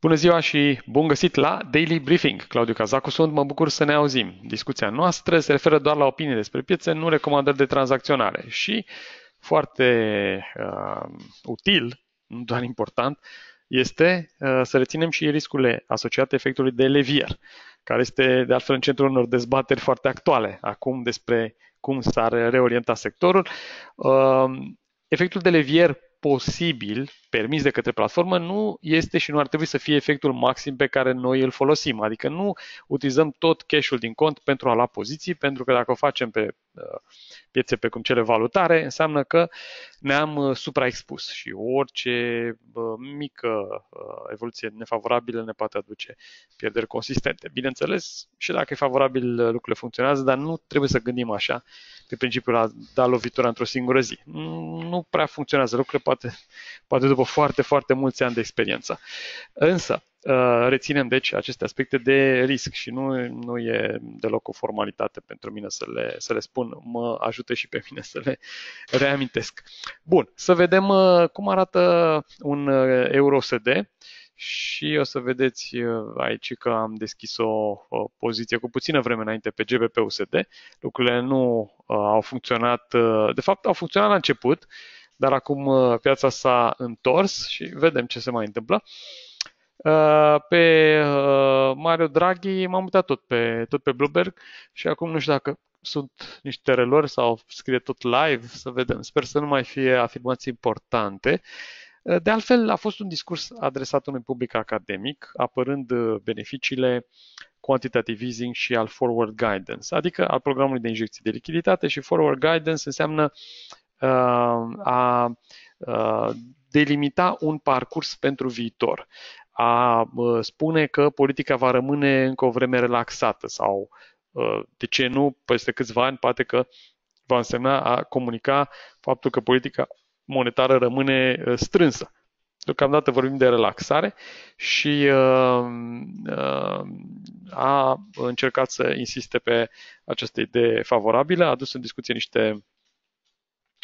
Bună ziua și bun găsit la Daily Briefing. Claudiu Cazacu sunt, mă bucur să ne auzim. Discuția noastră se referă doar la opinii despre piețe, nu recomandări de tranzacționare și foarte uh, util, nu doar important, este uh, să reținem și riscurile asociate efectului de levier, care este de altfel în centrul unor dezbateri foarte actuale acum despre cum s-ar reorienta sectorul. Uh, efectul de levier posibil permis de către platformă nu este și nu ar trebui să fie efectul maxim pe care noi îl folosim. Adică nu utilizăm tot cash-ul din cont pentru a lua poziții, pentru că dacă o facem pe uh, piețe pe cum cele valutare, înseamnă că ne-am uh, supraexpus și orice uh, mică evoluție nefavorabilă ne poate aduce pierderi consistente. Bineînțeles, și dacă e favorabil, lucrurile funcționează, dar nu trebuie să gândim așa, pe principiul a da lovitura într-o singură zi. Nu prea funcționează lucrurile, poate, poate după după foarte, foarte mulți ani de experiență. Însă, uh, reținem deci aceste aspecte de risc și nu, nu e deloc o formalitate pentru mine să le, să le spun, mă ajută și pe mine să le reamintesc. Bun, să vedem uh, cum arată un uh, euro SD și o să vedeți aici că am deschis o, poziție cu puțină vreme înainte pe GBP USD. Lucrurile nu au funcționat, de fapt au funcționat la început, uh, dar acum uh, piața s-a întors și vedem ce se mai întâmplă. Uh, pe uh, Mario Draghi m-am uitat tot pe, tot pe Bloomberg și acum nu știu dacă sunt niște relori sau scrie tot live, să vedem. Sper să nu mai fie afirmații importante. De altfel, a fost un discurs adresat unui public academic, apărând beneficiile quantitative easing și al forward guidance, adică al programului de injecții de lichiditate și forward guidance înseamnă a delimita un parcurs pentru viitor, a spune că politica va rămâne încă o vreme relaxată sau, de ce nu, peste câțiva ani, poate că va însemna a comunica faptul că politica monetară rămâne strânsă. Deocamdată vorbim de relaxare și a încercat să insiste pe această idee favorabilă, a adus în discuție niște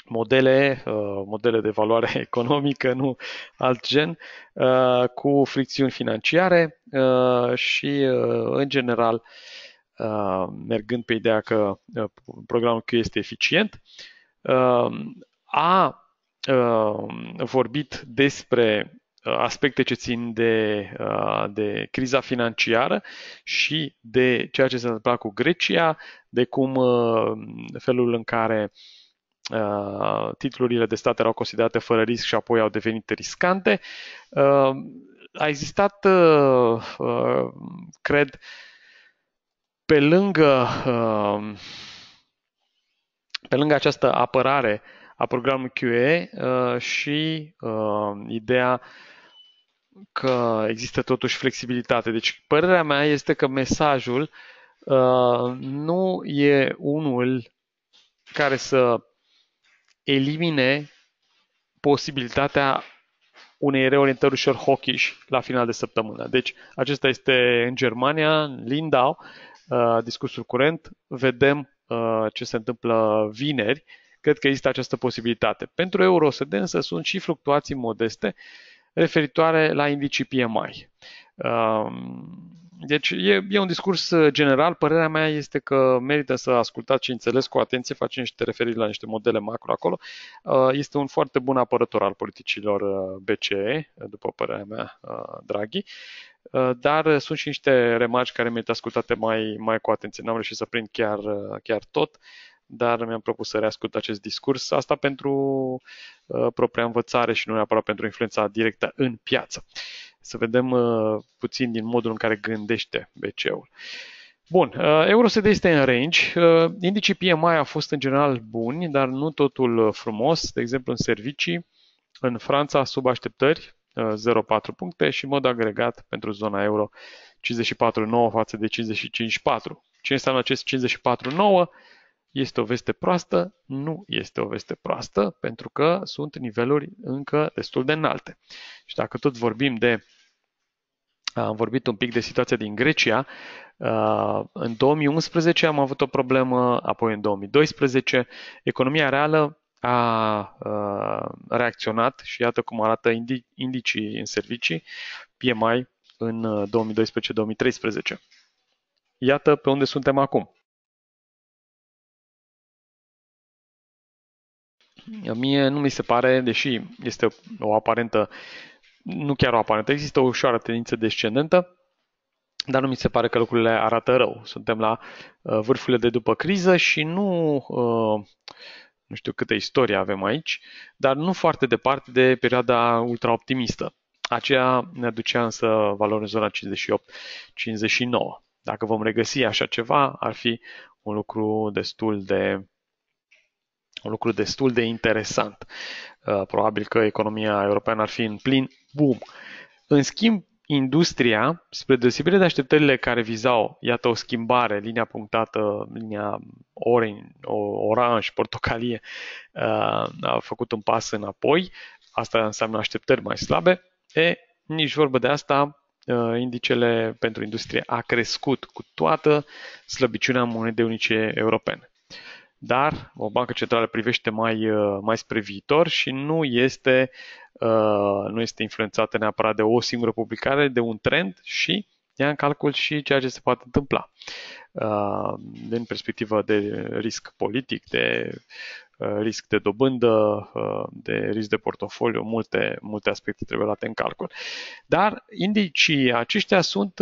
modele, uh, modele de valoare economică, nu alt gen, uh, cu fricțiuni financiare uh, și, în general, mergând pe ideea că programul Q este eficient, a vorbit despre aspecte ce țin de, de criza financiară și de ceea ce se întâmplă cu Grecia, de cum felul în care uh, Uh, titlurile de stat erau considerate fără risc și apoi au devenit riscante. Uh, a existat, uh, cred, pe lângă, pe lângă această apărare a programului QE și ideea că există totuși flexibilitate. Deci, părerea mea este că mesajul nu e unul care să elimine posibilitatea unei reorientări ușor hochiși la final de săptămână. Deci, acesta este în Germania, în Lindau, uh, discursul curent. Vedem uh, ce se întâmplă vineri. Cred că există această posibilitate. Pentru EUROSD însă sunt și fluctuații modeste referitoare la indicii PMI. Um, deci e, e un discurs uh, general. Părerea mea este că merită să ascultați și înțeles cu atenție, face niște referiri la niște modele macro acolo. Uh, este un foarte bun apărător al politicilor uh, BCE, după părerea mea, Draghi. Dar sunt și niște remarci care merită ascultate mai, mai cu atenție. N-am reușit să prind chiar, chiar tot dar mi-am propus să reascult acest discurs, asta pentru uh, propria învățare și nu neapărat pentru influența directă în piață. Uh, să vedem uh, puțin din modul în care gândește BCE-ul. Bun, uh, EUROSD este în range. Uh, indicii PMI a fost în general buni, dar nu totul uh, frumos. De exemplu, în servicii, în Franța, sub așteptări, 0,4 uh, puncte și mod agregat pentru zona euro 54,9 față de 55,4. Ce înseamnă acest 54,9? Este o veste proastă? Nu este o veste proastă, pentru că sunt niveluri încă destul de înalte. Și dacă tot vorbim de am vorbit un pic de situația din Grecia. În 2011 am avut o problemă, apoi în 2012. Economia reală a reacționat și iată cum arată indicii în servicii PMI în 2012-2013. Iată pe unde suntem acum. Mie nu mi se pare, deși este o aparentă nu chiar o aparentă, există o ușoară tendință descendentă, dar nu mi se pare că lucrurile arată rău. Suntem la uh, vârfurile de după criză și nu, uh, nu știu câtă istorie avem aici, dar nu foarte departe de perioada ultraoptimistă. Aceea ne aducea însă valori în zona 58-59. Dacă vom regăsi așa ceva, ar fi un lucru destul de un lucru destul de interesant. Uh, probabil că economia europeană ar fi în plin boom. În schimb, industria, spre deosebire de așteptările care vizau, iată o schimbare, linia punctată, linia orange, oranj, portocalie, uh, a făcut un pas înapoi, asta înseamnă așteptări mai slabe, e, nici vorbă de asta, uh, indicele pentru industrie a crescut cu toată slăbiciunea monedei unice europene dar o bancă centrală privește mai, uh, mai spre viitor și nu este, uh, nu este influențată neapărat de o singură publicare, de un trend și ia în calcul și ceea ce se poate întâmpla uh, din perspectivă de risc politic, de risc de dobândă, de risc de portofoliu, multe, multe aspecte trebuie luate în calcul. Dar indicii aceștia sunt,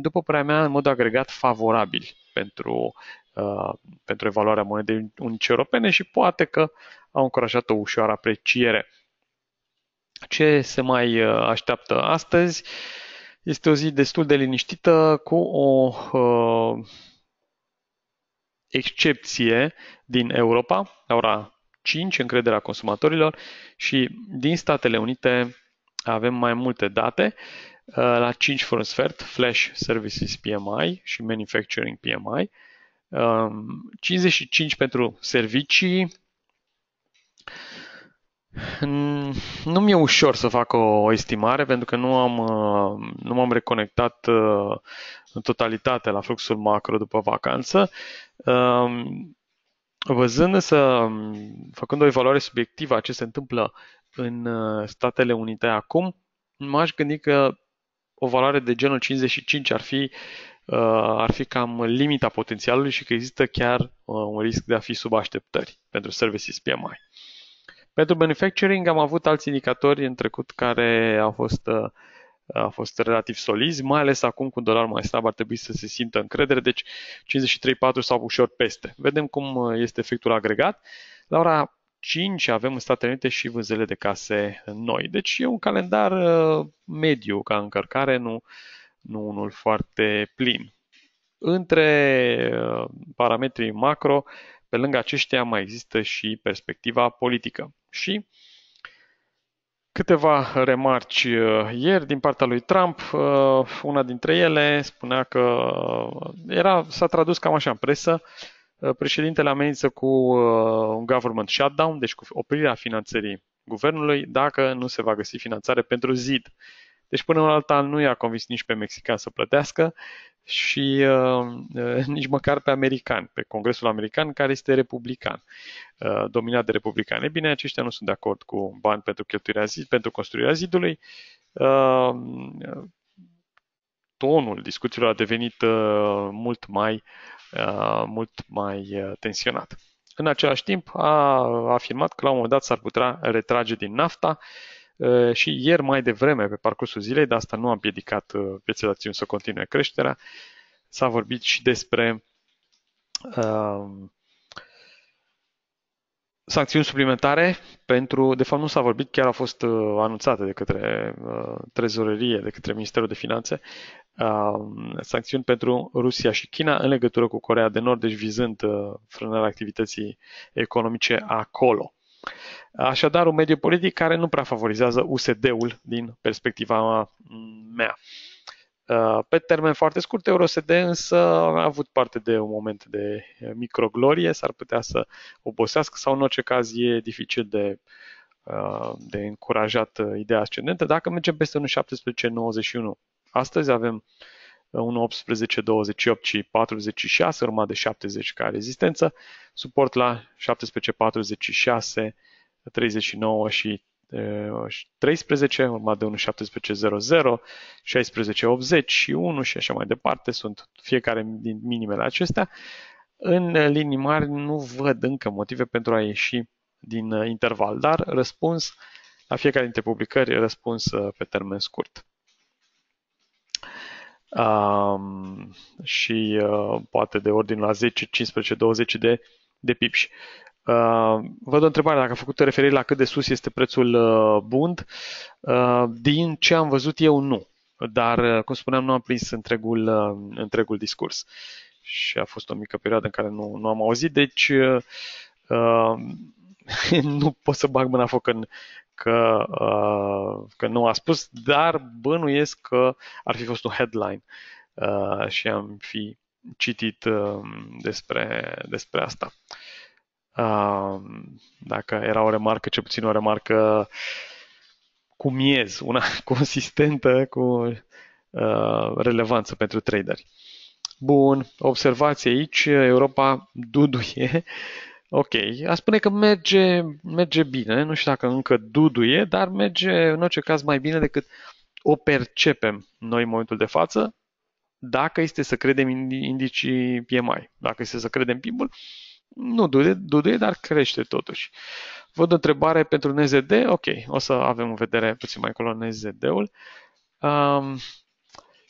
după părerea mea, în mod agregat favorabili pentru Uh, pentru evaluarea monedei unice europene și poate că au încurajat o ușoară apreciere. Ce se mai uh, așteaptă astăzi? Este o zi destul de liniștită cu o uh, excepție din Europa, la ora 5, încrederea consumatorilor și din Statele Unite avem mai multe date. Uh, la 5 fără sfert, Flash Services PMI și Manufacturing PMI. 55 um, pentru servicii. Nu mi-e ușor să fac o estimare pentru că nu am, uh, nu m-am reconectat uh, în totalitate la fluxul macro după vacanță. Um, văzând însă, um, făcând o evaluare subiectivă a ce se întâmplă în uh, Statele Unite acum, m-aș gândi că o valoare de genul 55 ar fi uh, Uh, ar fi cam limita potențialului și că există chiar uh, un risc de a fi sub așteptări pentru services PMI. Pentru manufacturing am avut alți indicatori în trecut care au fost, uh, au fost relativ solizi, mai ales acum cu dolar mai slab ar trebui să se simtă încredere, deci 53,4 sau ușor peste. Vedem cum este efectul agregat. La ora 5 avem în Statele Unite și vânzările de case noi. Deci e un calendar mediu ca încărcare, nu, nu unul foarte plin. Între uh, parametrii macro, pe lângă aceștia mai există și perspectiva politică. Și câteva remarci uh, ieri din partea lui Trump. Uh, una dintre ele spunea că era, s-a tradus cam așa în presă, președintele amenință cu un government shutdown, deci cu oprirea finanțării guvernului, dacă nu se va găsi finanțare pentru zid. Deci până la alta nu i-a convins nici pe mexican să plătească și uh, uh, nici măcar pe american, pe Congresul American, care este republican, uh, dominat de republicani. bine, aceștia nu sunt de acord cu bani pentru, cheltuirea zid, pentru construirea zidului. Uh, tonul discuțiilor a devenit uh, mult mai, uh, mult mai uh, tensionat. În același timp, a afirmat că la un moment dat s-ar putea retrage din NAFTA, uh, Uh, și ieri mai devreme pe parcursul zilei, dar asta nu a împiedicat piețele uh, de acțiuni să continue creșterea, s-a vorbit și despre uh, sancțiuni suplimentare pentru, de fapt nu s-a vorbit, chiar a fost uh, de către uh, trezorerie, de către Ministerul de Finanțe, uh, sancțiuni pentru Rusia și China în legătură cu Corea de Nord, deci vizând uh, frânarea activității economice acolo. Așadar, un mediu politic care nu prea favorizează USD-ul din perspectiva mm, mea. Uh, pe termen foarte scurt, EuroSD însă a avut parte de un moment de microglorie, s-ar putea să obosească sau în orice caz e dificil de, uh, de încurajat uh, ideea ascendentă. Dacă mergem peste 1.1791, astăzi avem 1.1828 și 46, urmat de 70 ca rezistență, suport la 17.46 39 și 13, urmat de 1.17.00, 16.80 și 1 și așa mai departe, sunt fiecare din minimele acestea. În linii mari nu văd încă motive pentru a ieși din uh, interval, dar răspuns la fiecare dintre publicări, răspuns uh, pe termen scurt. Um, și uh, poate de ordinul la 10, 15, 20 de, de pipși. Uh, văd o întrebare dacă a făcut referire la cât de sus este prețul uh, Bund. Uh, din ce am văzut eu, nu. Dar, cum spuneam, nu am prins întregul, întregul discurs. Și a fost o mică perioadă în care nu, nu am auzit, deci nu pot să bag mâna foc în că, că nu a spus, dar bănuiesc că ar fi fost un headline și am fi citit despre, despre asta. Uh, dacă era o remarcă, ce puțin o remarcă cu miez, una consistentă, cu uh, relevanță pentru traderi. Bun, observație aici, Europa duduie. Ok, a spune că merge, merge bine, nu știu dacă încă duduie, dar merge în orice caz mai bine decât o percepem noi în momentul de față, dacă este să credem indicii PMI, dacă este să credem PIB-ul, nu duduie, dar crește totuși. Văd o întrebare pentru NZD, ok, o să avem în vedere puțin mai acolo NZD-ul. Um,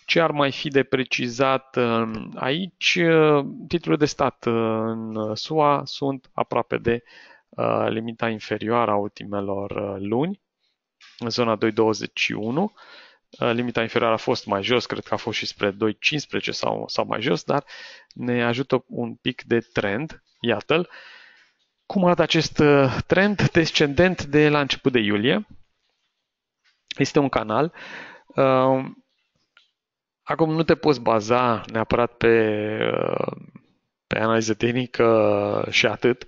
ce ar mai fi de precizat um, aici? Titlurile de stat uh, în SUA sunt aproape de uh, limita inferioară a ultimelor uh, luni, în zona 221. Limita inferioară a fost mai jos, cred că a fost și spre 2.15 sau, sau mai jos, dar ne ajută un pic de trend Iată-l. Cum arată acest uh, trend descendent de la început de iulie? Este un canal. Uh, acum nu te poți baza neapărat pe, uh, pe analiză tehnică și atât,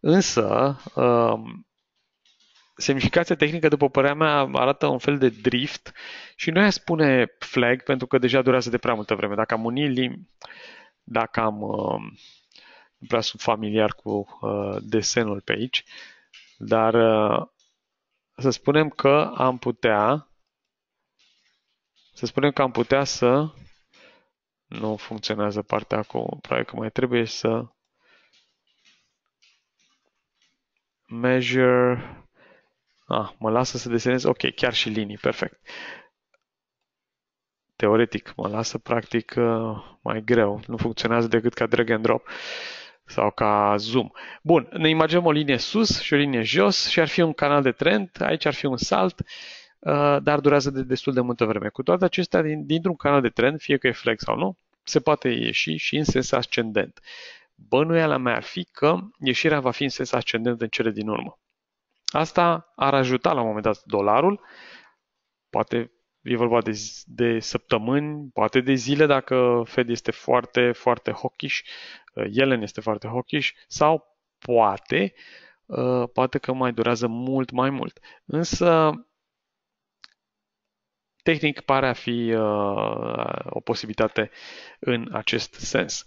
însă semnificația tehnică, după părerea mea, arată un fel de drift și nu aș spune flag pentru că deja durează de prea multă vreme. Dacă am unii, dacă am prea sunt familiar cu uh, desenul pe aici, dar uh, să spunem că am putea să spunem că am putea să nu funcționează partea cu. probabil că mai trebuie să measure Ah, mă lasă să desenez, ok, chiar și linii, perfect. Teoretic, mă lasă practic uh, mai greu, nu funcționează decât ca drag and drop. Uh, sau ca zoom. Bun, ne imaginăm o linie sus și o linie jos și ar fi un canal de trend, aici ar fi un salt, uh, dar durează de destul de multă vreme. Cu toate acestea, dintr-un canal de trend, fie că e flex sau nu, se poate ieși și în sens ascendent. Bănuiala mea ar fi că ieșirea va fi în sens ascendent în cele din urmă. Asta ar ajuta la un moment dat dolarul, poate e vorba de, de săptămâni, poate de zile, dacă Fed este foarte, foarte hawkish, uh, Yellen este foarte hawkish, sau poate, uh, poate că mai durează mult mai mult. Însă, tehnic pare a fi uh, o posibilitate în acest sens.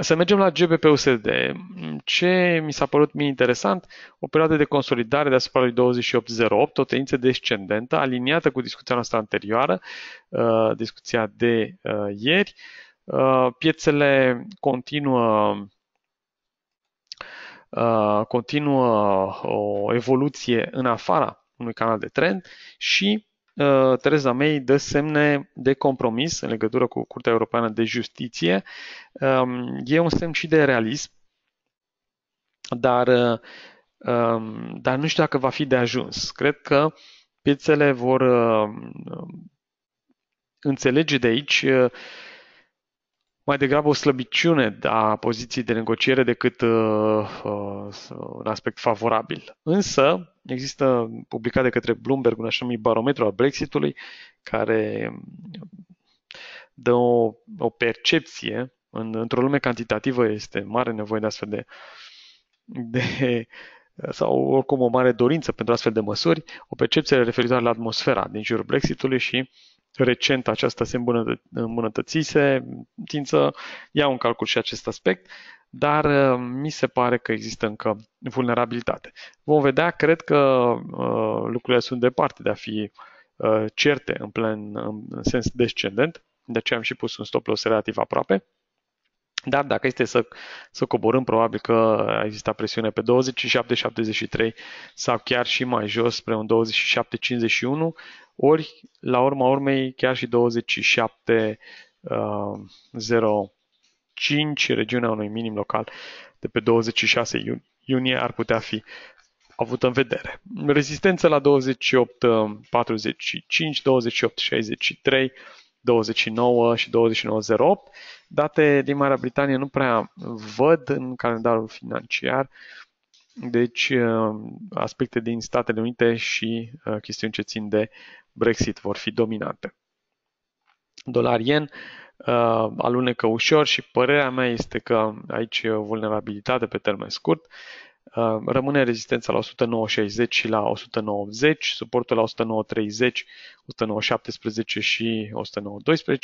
Să mergem la GBPUSD. Ce mi s-a părut mie interesant, o perioadă de consolidare deasupra lui 2808, o tendință descendentă, aliniată cu discuția noastră anterioară, uh, discuția de uh, ieri. Uh, piețele continuă continuă o evoluție în afara unui canal de trend și Uh, Tereza May dă semne de compromis în legătură cu Curtea Europeană de Justiție. Um, e un semn și de realism, dar, uh, um, dar nu știu dacă va fi de ajuns. Cred că piețele vor uh, um, înțelege de aici mai degrabă o slăbiciune a poziției de negociere decât uh, uh, un aspect favorabil. Însă, există publicat de către Bloomberg un așa numit barometru al Brexitului care dă o, o percepție. În, într-o lume cantitativă este mare nevoie de astfel de, de sau oricum o mare dorință pentru astfel de măsuri, o percepție referitoare la atmosfera din jurul Brexitului și uh, recent aceasta se îmbunătățise, tind să iau în calcul și acest aspect, dar uh, mi se pare că există încă vulnerabilitate. Vom vedea, cred că uh, lucrurile sunt departe de a fi uh, certe în, plen, în sens descendent, de aceea am și pus un stop loss relativ aproape. Dar dacă este să, să coborâm, probabil că a existat presiune pe 27-73 sau chiar și mai jos spre un 27-51, ori la urma urmei chiar și 27 05, uh, regiunea unui minim local de pe 26 iunie ar putea fi avut în vedere. Rezistență la 28 45, 28 63, 29 și 2908. Date din Marea Britanie nu prea văd în calendarul financiar, deci uh, aspecte din Statele Unite și uh, chestiuni ce țin de Brexit vor fi dominante. Dolar-yen uh, alunecă ușor și părerea mea este că aici e o vulnerabilitate pe termen scurt. Uh, rămâne rezistența la 109.60 și la 190, suportul la 109.30, 109.17 și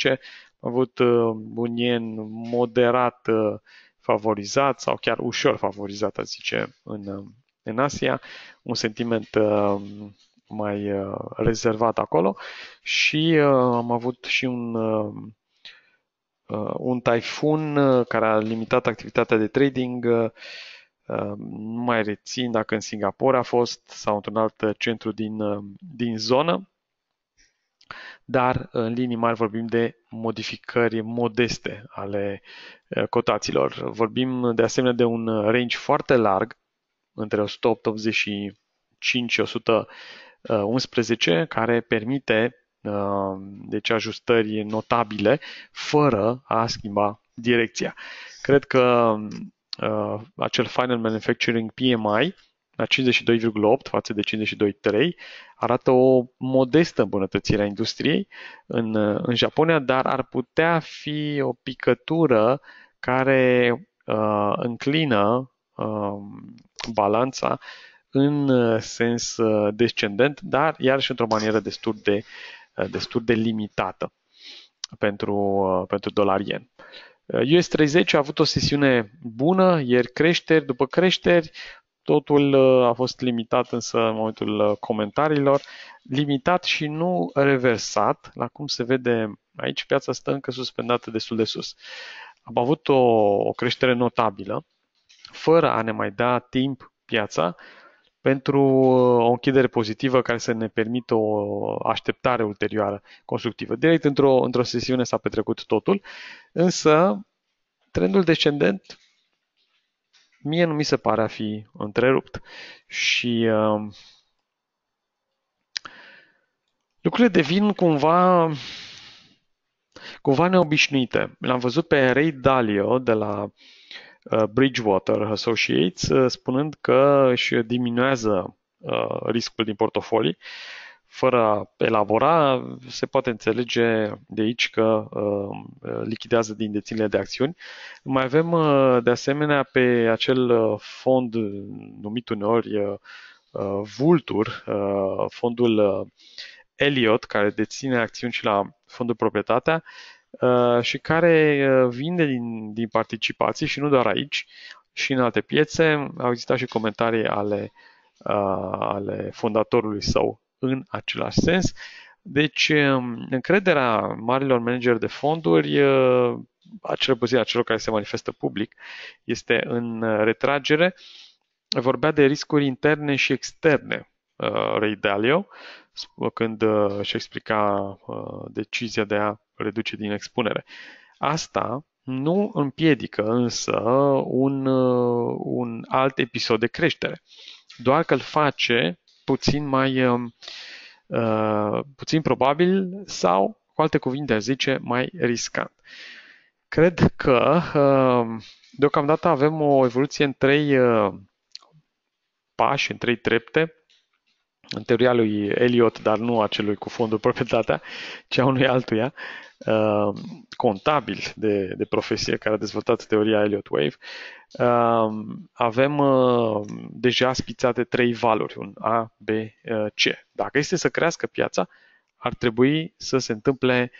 109.12. Am avut uh, un yen moderat uh, favorizat sau chiar ușor favorizat, a zice, în, în Asia, un sentiment mai rezervat acolo și am avut și un un taifun care a limitat activitatea de trading Ehm, nu mai rețin dacă în Singapore a fost sau într-un alt centru din, ehm, din zonă, dar în linii mari vorbim de modificări modeste ale eh, cotaților. Vorbim de asemenea de un range foarte larg, între 185 și 111, eh, care permite ehm, deci ajustări notabile fără a schimba direcția. Cred că uh, acel Final Manufacturing PMI la 52,8 față de 52,3 arată o modestă îmbunătățire a industriei în, uh, în Japonia, dar ar putea fi o picătură care uh, înclină uh, balanța în uh, sens uh, descendent, dar iarăși într-o manieră destul de, destul de limitată pentru, pentru dolar yen. Uh, US 30 a avut o sesiune bună, ieri creșteri, după creșteri, totul uh, a fost limitat însă în momentul uh, comentariilor, limitat și nu reversat, la cum se vede aici, piața stă încă suspendată destul de sus. Am avut o, o creștere notabilă, fără a ne mai da timp piața pentru uh, o închidere pozitivă care să ne permită o așteptare ulterioară constructivă. Direct într-o, într-o sesiune s-a petrecut totul, însă trendul descendent mie nu mi se pare a fi întrerupt și uh, lucrurile devin cumva cumva neobișnuite. L-am văzut pe Ray Dalio de la Uh, Bridgewater Associates, uh, spunând că își diminuează uh, riscul din portofolii. Fără a elabora, se poate înțelege de aici că lichidează din deținile de acțiuni. Mai avem, de asemenea, pe acel fond numit uneori Vultur, fondul Elliot, care deține acțiuni și la fondul proprietatea, Uh, și care uh, vinde din, din participații și nu doar aici, și în alte piețe. Au existat și comentarii ale, uh, ale fondatorului său în același sens. Deci, um, încrederea marilor manageri de fonduri, acel puțin a celor care se manifestă public, este în retragere. Vorbea de riscuri interne și externe, Ray Dalio, când își explica decizia de a reduce din expunere. Asta nu împiedică însă un, uh, un alt episod de creștere, doar că îl face puțin mai uh, uh puțin probabil sau, cu alte cuvinte, zice, mai riscant. Cred că uh, deocamdată avem o evoluție în trei uh, pași, în trei trepte în teoria lui Elliot, dar nu a celui cu fondul proprietatea, ci a unui altuia, uh, contabil de, de profesie, care a dezvoltat teoria Elliot Wave, uh, avem uh, deja spițate trei valori, un A, B, C. Dacă este să crească piața, ar trebui să se întâmple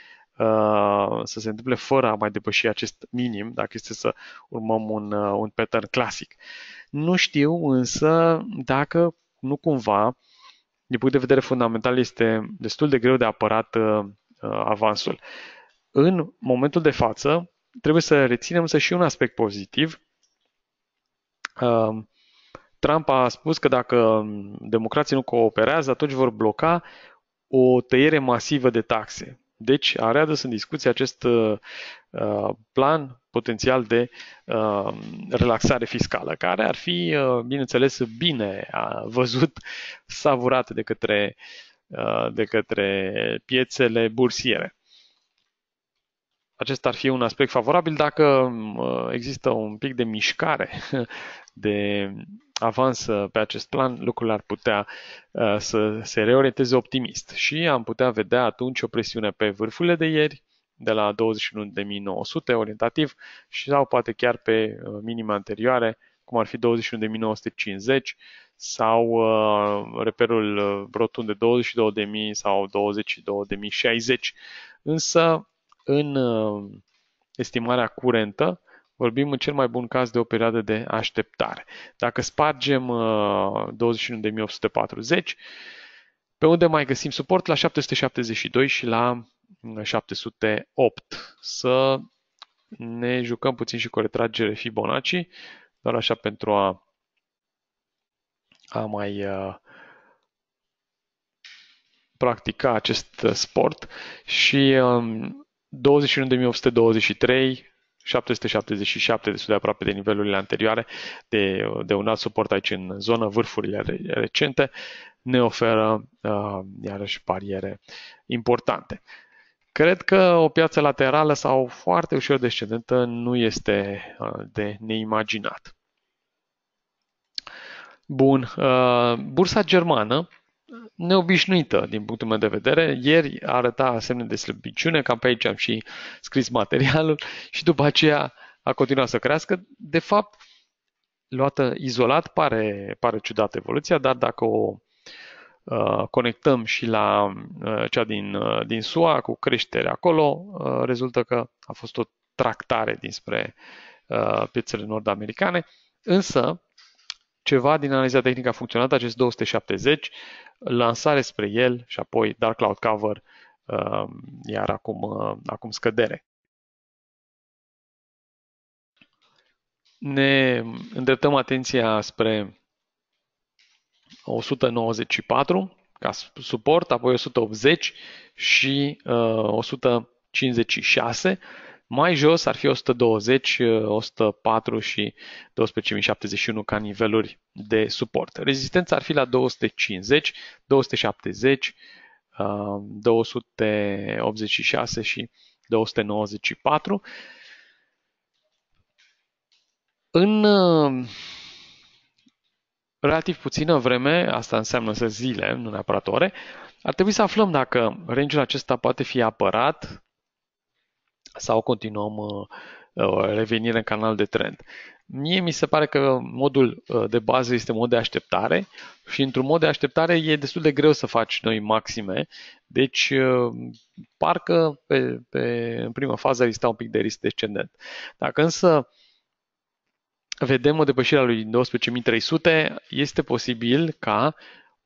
să se întâmple fără a mai depăși acest minim, dacă este să urmăm un, un pattern clasic. Nu știu însă dacă nu cumva din punct de vedere fundamental, este destul de greu de apărat uh, uh avansul. În momentul de față, trebuie să reținem să și un aspect pozitiv. Uh, Trump a spus că dacă democrații nu cooperează, atunci vor bloca o tăiere masivă de taxe. Deci are adus în discuție acest uh, uh plan potențial de uh, relaxare fiscală, care ar fi, uh, bineînțeles, bine văzut, savurat de către, uh, de către piețele bursiere. Acesta ar fi un aspect favorabil dacă uh, există un pic de mișcare, de avans pe acest plan, lucrurile ar putea uh, să se reorienteze optimist și am putea vedea atunci o presiune pe vârfurile de ieri, de la 21.900 orientativ și sau poate chiar pe uh, minime anterioare, cum ar fi 21.950 sau uh, reperul uh, rotund de 22.000 sau 22.060. Însă, în uh, estimarea curentă, vorbim în cel mai bun caz de o perioadă de așteptare. Dacă spargem uh, 21.840, pe unde mai găsim suport? La 772 și la 708. Să ne jucăm puțin și cu retragere Fibonacci, doar așa pentru a, a mai uh, practica acest sport și um, 21.823 777, destul de aproape de nivelurile anterioare, de, de un alt suport aici în zonă, vârfurile recente, ne oferă uh, iarăși bariere importante. Cred că o piață laterală sau foarte ușor descendentă nu este uh, de neimaginat. Bun, uh, bursa germană, uh, neobișnuită din punctul meu de vedere, ieri arăta semne de slăbiciune, cam pe aici am și scris materialul și după aceea a continuat să crească. De fapt, luată izolat pare, pare ciudată evoluția, dar dacă o Uh, conectăm și la uh, cea din, uh, din SUA cu creștere acolo, rezultă că a fost o tractare dinspre piețele nord-americane, însă ceva din analiza tehnică a funcționat, acest 270, lansare spre el și apoi dark cloud cover, iar acum, acum scădere. Ne îndreptăm atenția spre 194 ca suport, apoi 180 și uh, 156. Mai jos ar fi 120, 104 uh, și 12.071 ca niveluri de suport. Rezistența ar fi la 250, 270, 286 și 294. În uh, relativ puțină vreme, asta înseamnă să zile, nu neapărat ore, ar trebui să aflăm dacă range-ul acesta poate fi apărat sau continuăm uh, revenire în canal de trend. Mie mi se pare că modul uh, de bază este mod de așteptare și într-un mod de așteptare e destul de greu să faci noi maxime, deci uh, parcă pe, pe, în prima fază ar exista un pic de risc descendent. Dacă însă vedem o depășire a lui 12.300, este posibil ca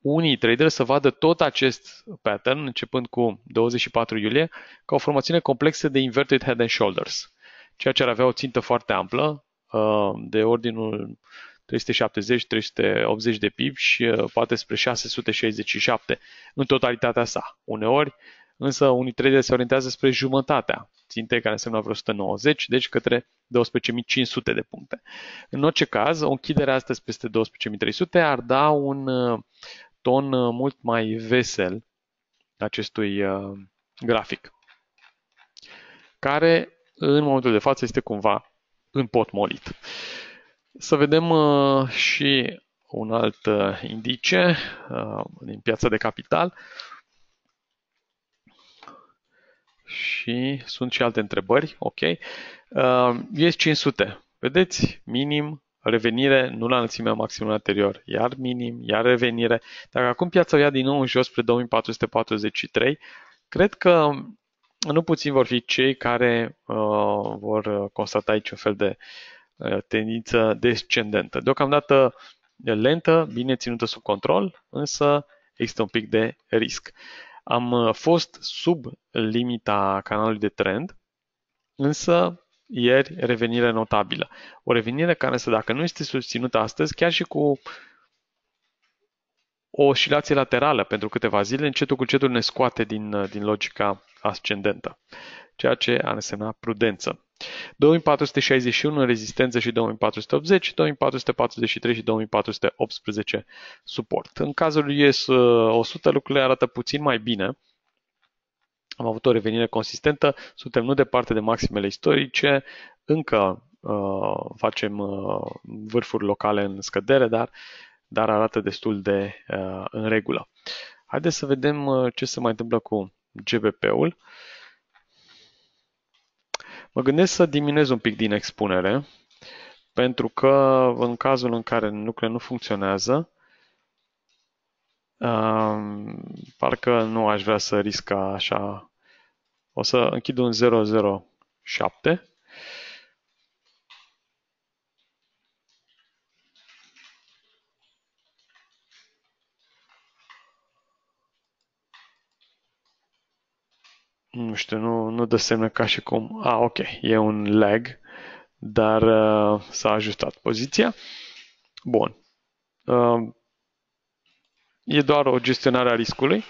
unii trader să vadă tot acest pattern, începând cu 24 iulie, ca o formațiune complexă de inverted head and shoulders, ceea ce ar avea o țintă foarte amplă, uh, de ordinul 370-380 de pip și uh, poate spre 667 în totalitatea sa. Uneori, însă, unii trader se orientează spre jumătatea ținte, care însemna vreo 190, deci către 12.500 de puncte. În orice caz, o închidere astăzi peste 12.300 ar da un uh, ton uh, mult mai vesel acestui uh, grafic, care în momentul de față este cumva împotmolit. Să vedem și un alt indice din piața de capital. Și sunt și alte întrebări, ok. Uh, este 500. Vedeți? Minim, revenire, nu la înălțimea maximului anterior, iar minim, iar revenire. Dacă acum piața o ia din nou în jos spre 2443, cred că nu puțin vor fi cei care uh, vor constata aici un fel de uh, tendință descendentă. Deocamdată lentă, bine ținută sub control, însă există un pic de risc. Am uh, fost sub limita canalului de trend, însă ieri revenire notabilă. O revenire care însă dacă nu este susținută astăzi, chiar și cu o oscilație laterală pentru câteva zile, încetul cu încetul ne scoate din, uh, din logica ascendentă, ceea ce ar însemna prudență. 2461 în rezistență și 2480, 2443 și 2418 suport. În cazul US 100 uh, lucrurile arată puțin mai bine. Am avut o revenire consistentă, suntem nu departe de maximele istorice, încă uh, facem uh, vârfuri locale în scădere, dar uh, dar arată destul de uh, în regulă. Haideți să vedem uh, ce se mai întâmplă cu GBP-ul. Mă gândesc să diminuez un pic din expunere, pentru că în cazul în care lucrurile nu funcționează, uh, parcă nu aș vrea să risca așa. O să închid un 007 știu, nu, nu dă semne ca și cum, a, ok, e un lag, dar uh, s-a ajustat poziția. Bun. Uh, e doar o gestionare a riscului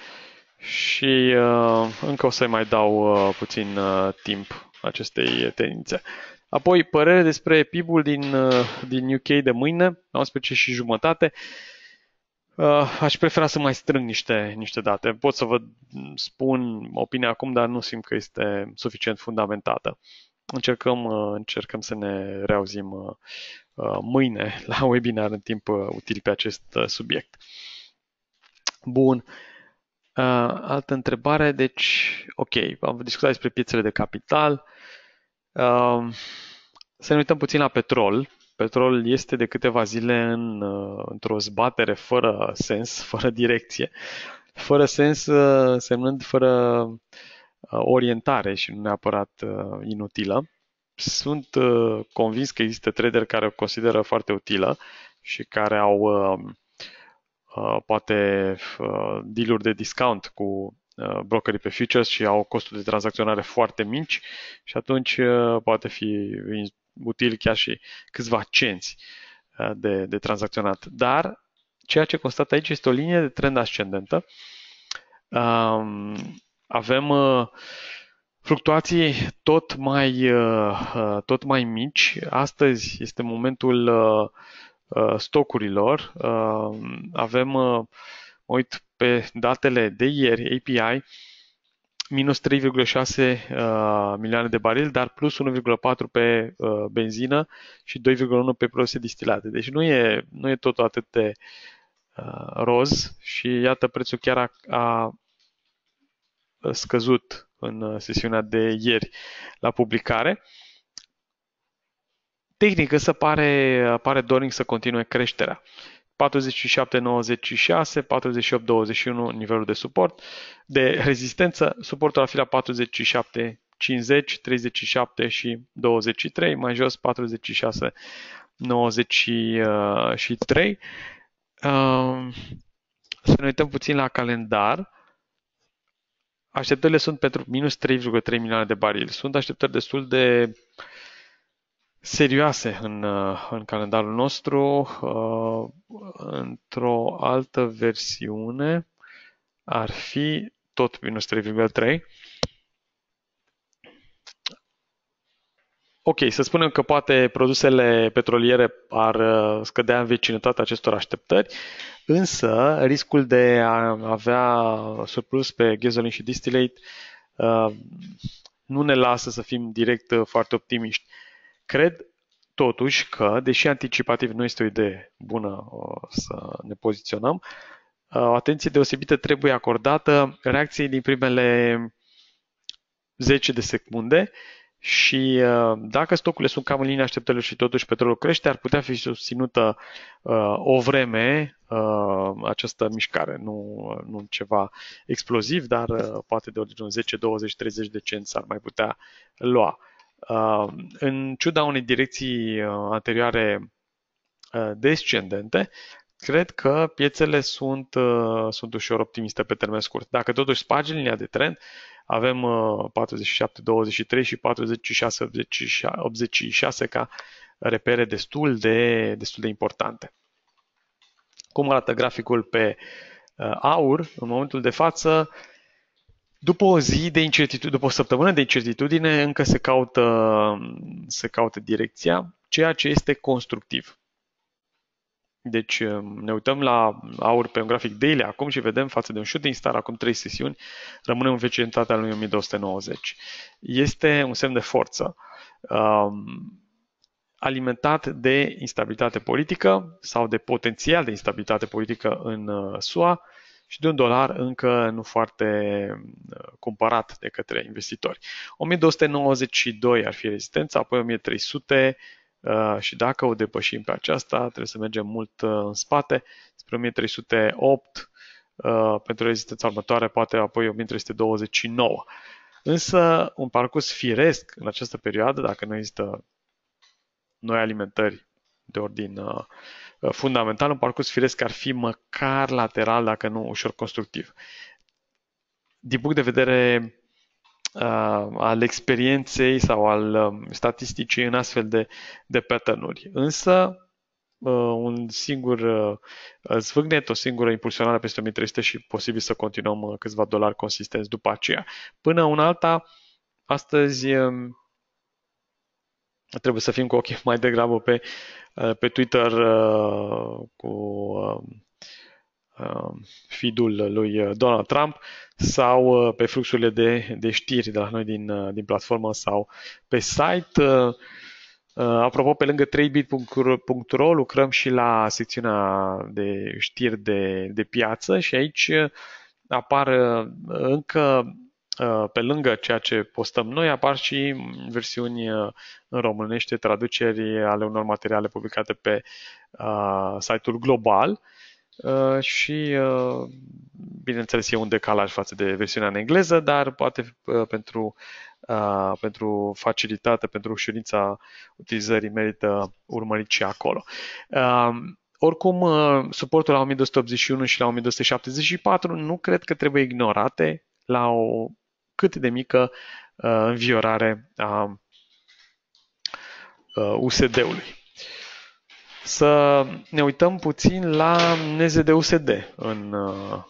și uh, încă o să-i mai dau uh, puțin uh, timp acestei tendințe. Apoi, părere despre PIB-ul din, uh, din UK de mâine, la 11 și jumătate. Uh, Uh, aș prefera să mai strâng niște, niște date. Pot să vă spun opinia acum, dar nu simt că este suficient fundamentată. Încercăm, uh, încercăm să ne reauzim uh, uh mâine la webinar în timp uh, util pe acest uh, subiect. Bun. Altă întrebare, deci, ok, am discutat despre piețele de capital. Să ne uităm puțin la petrol Petrol este de câteva zile în, uh, într-o zbatere fără sens, fără direcție, fără sens uh, semnând fără uh, orientare și nu neapărat inutilă. Sunt convins că există trader care o consideră foarte utilă și care au poate dealuri de discount cu brokerii pe futures și au costuri de tranzacționare foarte mici și atunci poate fi util chiar și câțiva cenți uh, de, de tranzacționat. Dar ceea ce constat aici este o linie de trend ascendentă. Um, avem uh, fluctuații tot mai, uh, tot mai mici. Astăzi este momentul stocurilor. Um, avem, mă uit pe datele de ieri, API, minus 3,6 uh, milioane de barili, dar plus 1,4 pe uh, benzină și 2,1 pe produse distilate. Deci nu e, nu e totul atât de uh, roz și iată prețul chiar a, a scăzut în uh, sesiunea de ieri la publicare. Tehnică să pare, uh, pare doring să continue creșterea. Uh, 47,96, 48.21 48-21 nivelul de suport, de rezistență, suportul ar fi la 47 50, 37 și 23, mai jos 46, 93. Să ne uităm puțin la calendar. Așteptările sunt pentru minus 3,3 milioane de barili. Sunt așteptări destul de uh, serioase în, uh, în calendarul nostru. Uh, într-o altă versiune ar fi tot minus 3,3. Ok, să spunem că poate produsele petroliere ar uh, scădea în vecinătatea acestor așteptări, însă riscul de a avea surplus pe gasoline și distillate nu ne lasă să fim direct foarte optimiști. Cred, totuși, că, deși anticipativ nu este o idee bună să ne poziționăm, o atenție deosebită trebuie acordată reacției din primele 10 de secunde și dacă stocurile sunt cam în linia așteptărilor și totuși petrolul crește, ar putea fi susținută o vreme această mișcare. Nu, nu ceva exploziv, dar poate de ordinul 10, 20, 30 de cenți ar mai putea lua. Uh, în ciuda unei direcții uh, anterioare uh, descendente, cred că piețele sunt, sunt ușor optimiste pe termen scurt. Dacă totuși spargi linia de trend, avem 47-23 și 46-86 ca repere destul de, destul de importante. Cum arată graficul pe aur în momentul de față? După o zi de incertitudine, după o săptămână de incertitudine, încă se caută, se caută direcția, ceea ce este constructiv. Deci ne uităm la aur pe un grafic daily acum și vedem față de un shooting star acum 3 sesiuni, rămânem în vecinitatea lui 1290. Este un semn de forță um, alimentat de instabilitate politică sau de potențial de instabilitate politică în uh, SUA, și de un dolar încă nu foarte uh, cumpărat de către investitori. 1292 ar fi rezistența, apoi 1300 uh, și dacă o depășim pe aceasta, trebuie să mergem mult uh, în spate, spre 1308, pentru rezistența următoare, poate apoi 1329. Însă, un parcurs firesc în această perioadă, dacă nu există noi alimentări de ordin uh, Uh, fundamental, un parcurs firesc ar fi măcar lateral, dacă nu ușor constructiv. Din punct de vedere uh, al experienței sau al um, statisticii în astfel de, de pattern-uri. Însă, uh, un singur uh, zvâgnet, o singură impulsionare peste 1300 și posibil să continuăm uh, câțiva dolari consistenți după aceea. Până un alta, astăzi Uh, trebuie să fim cu ochii mai degrabă pe, uh, pe Twitter uh, cu uh, um, feed-ul lui Donald Trump sau pe fluxurile de, de știri de la noi din, din platformă sau pe site. Apropo, pe lângă 3bit.ro lucrăm și la secțiunea de știri de, de piață și aici apar încă Uh, pe lângă ceea ce postăm noi, apar și versiuni uh, în românește, traduceri ale unor materiale publicate pe uh, site-ul global și, bineînțeles, e un decalaj față de versiunea în engleză, dar poate pentru, pentru facilitate, pentru ușurința utilizării merită urmărit și acolo. Oricum, suportul la 1281 și la 1274 nu cred că trebuie ignorate la o cât de mică uh, înviorare a USD-ului. Uh, să ne uităm puțin la NZD-USD în, uh,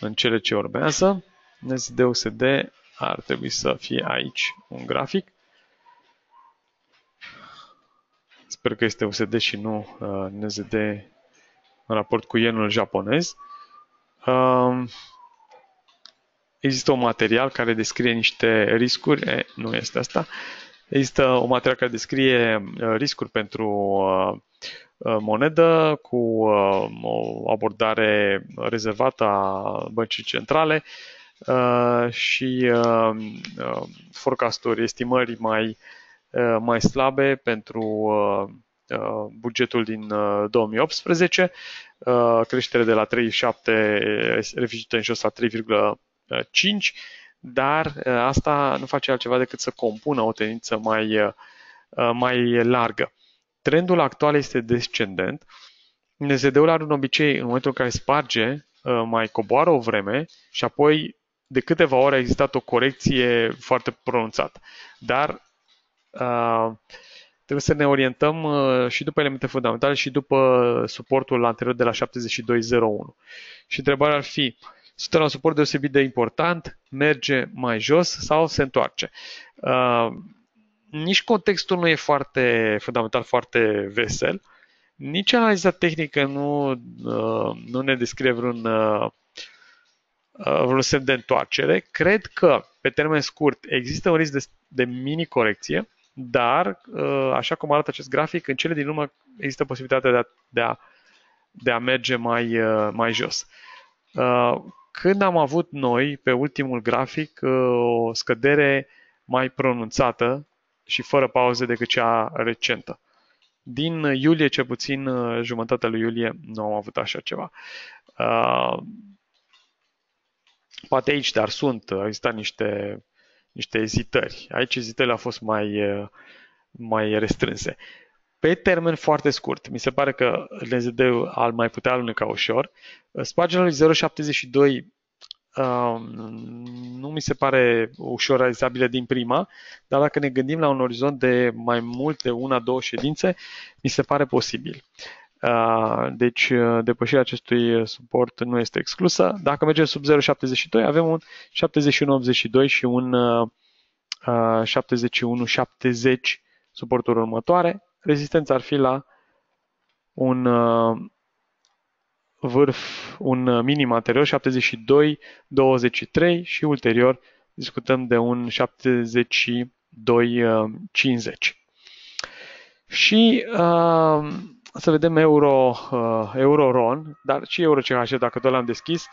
în cele ce urmează. NZD-USD ar trebui să fie aici un grafic. Sper că este USD și nu NZD în raport cu yenul japonez. Există un material care descrie niște riscuri, e, nu este asta, există un material care descrie uh, riscuri pentru uh, uh, monedă cu o abordare rezervată a băncii centrale și forecasturi, estimări mai, mai slabe pentru bugetul din 2018, creștere de la 37 revizuită în jos la 5, dar uh, asta nu face altceva decât să compună o tendință mai, uh, mai largă. Trendul actual este descendent. NZD-ul are un obicei, în momentul în care sparge, uh, mai coboară o vreme și apoi de câteva ore a existat o corecție foarte pronunțată. Dar uh, trebuie să ne orientăm și după elemente fundamentale și după suportul anterior de la 7201. Și întrebarea ar fi, uh, sunt la un suport deosebit de important, merge mai jos sau se întoarce. Uh, nici contextul nu e foarte fundamental, foarte vesel, nici analiza tehnică nu, uh, nu ne descrie vreun, uh, vreun semn de întoarcere. Cred că, pe termen scurt, există un risc de, de mini-corecție, dar, așa cum arată acest grafic, în cele din urmă există posibilitatea de a, de a, de a merge mai, mai jos. Când am avut noi, pe ultimul grafic, uh, o scădere mai pronunțată și fără pauze decât cea recentă. Din iulie, ce puțin, uh, jumătatea lui iulie, nu am avut așa ceva. Uh, poate aici, dar sunt, au existat niște, niște ezitări. Aici ezitările au fost mai, mai restrânse pe termen foarte scurt, mi se pare că LZD-ul al mai putea aluneca ușor. spargerea lui 072 Uh, nu mi se pare ușor realizabilă din prima, dar dacă ne gândim la un orizont de mai multe, una, două ședințe, mi se pare posibil. Uh, deci uh, depășirea acestui uh, suport nu este exclusă. Dacă mergem sub 0,72, avem un 71,82 și un uh, 71,70 uh, suportul următoare. Rezistența ar fi la un uh, vârf, un uh, minim anterior 72, 23 și ulterior discutăm de un 72, 50. Uh, și uh, să vedem euro, uh, euro-ron, dar și euro-CHF dacă tot l-am deschis.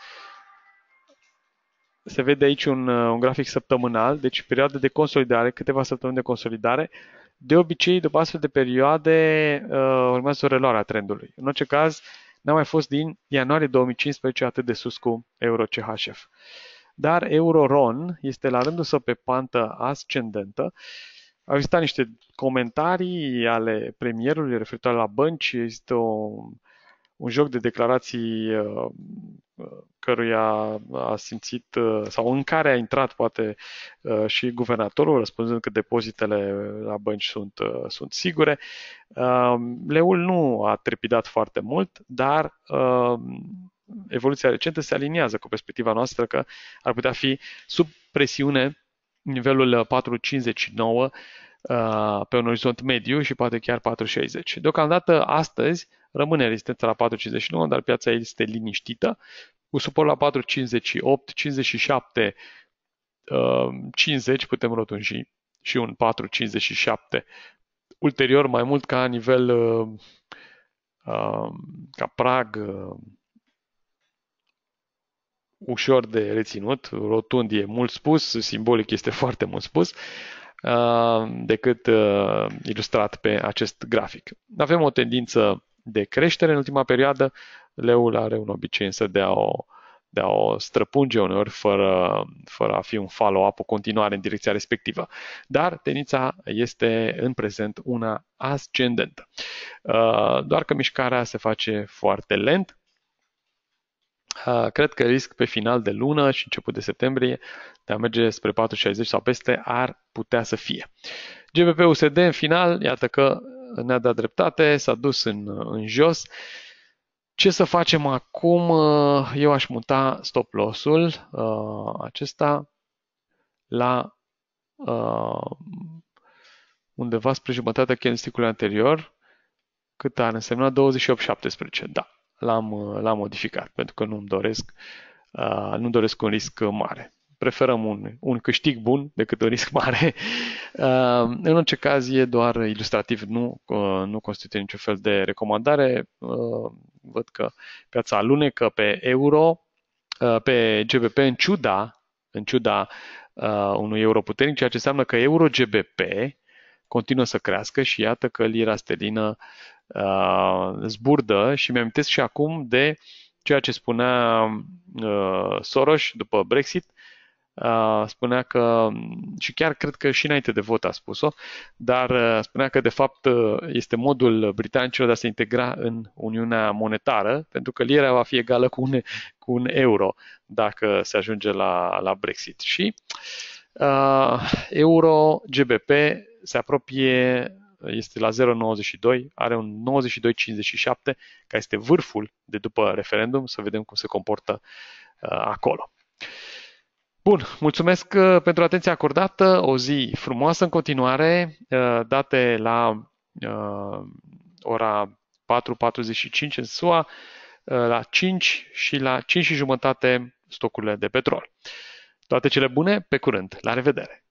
Se vede aici un, un grafic săptămânal, deci perioada de consolidare, câteva săptămâni de consolidare. Uh, de obicei, după astfel de perioade, uh, urmează o reluare a trendului. În orice caz, n-a mai fost din ianuarie 2015 atât de sus cu EURO-CHF. Dar EURORON este la rândul său pe pantă ascendentă. Au existat niște comentarii ale premierului referitor la bănci. Este o un joc de declarații uh, uh, căruia a simțit uh, sau în care a intrat poate și guvernatorul, răspunzând că depozitele la bănci sunt, sunt sigure. Leul nu a trepidat foarte mult, dar evoluția recentă se aliniază cu perspectiva noastră că ar putea fi sub presiune nivelul 459 Uh, pe un orizont mediu și poate chiar 4,60. Deocamdată astăzi rămâne rezistența la 4,59, dar piața este liniștită, cu suport la 4,58, 57, 50 putem rotunji și un 4,57 ulterior mai mult ca nivel uh, uh, ca prag ușor de reținut, rotund e mult spus, simbolic este foarte mult spus, Uh, decât uh, ilustrat pe acest grafic. Avem o tendință de creștere în ultima perioadă, leul are un obicei însă de a o, de a o străpunge uneori fără, fără a fi un follow-up, o continuare în direcția respectivă. Dar tendința este în prezent una ascendentă. Uh, doar că mișcarea se face foarte lent, Cred că risc pe final de lună și început de septembrie de a merge spre 4,60 sau peste ar putea să fie. GBP-USD în final, iată că ne-a dat dreptate, s-a dus în, în jos. Ce să facem acum? Eu aș muta stop loss-ul uh, acesta la uh, undeva spre jumătatea candlestick-ului anterior, cât ar însemna 28,17, da l-am, l-am modificat, pentru că nu-mi doresc, uh, nu doresc un risc mare. Preferăm un, un câștig bun decât un risc mare. Uh, în orice caz, e doar ilustrativ, nu, uh, nu constituie niciun fel de recomandare. văd că piața alunecă pe euro, pe GBP, în ciuda, în ciuda unui euro puternic, ceea ce înseamnă că euro GBP continuă să crească și iată că lira sterlină uh, zburdă și mi-amintesc și acum de ceea ce spunea uh, Soros după Brexit, uh, spunea că, și chiar cred că și înainte de vot a spus-o, dar uh, spunea că de fapt uh, este modul britanicilor de a se integra în Uniunea Monetară, pentru că lira va fi egală cu un, cu un euro dacă se ajunge la, la Brexit. Și uh, euro, GBP, se apropie, este la 0,92, are un 92,57, care este vârful de după referendum, să vedem cum se comportă uh, acolo. Bun, mulțumesc uh, pentru atenția acordată, o zi frumoasă în continuare, uh, date la ora 4.45 în SUA, la 5 și la 5 și jumătate stocurile de petrol. Toate cele bune, pe curând, la revedere!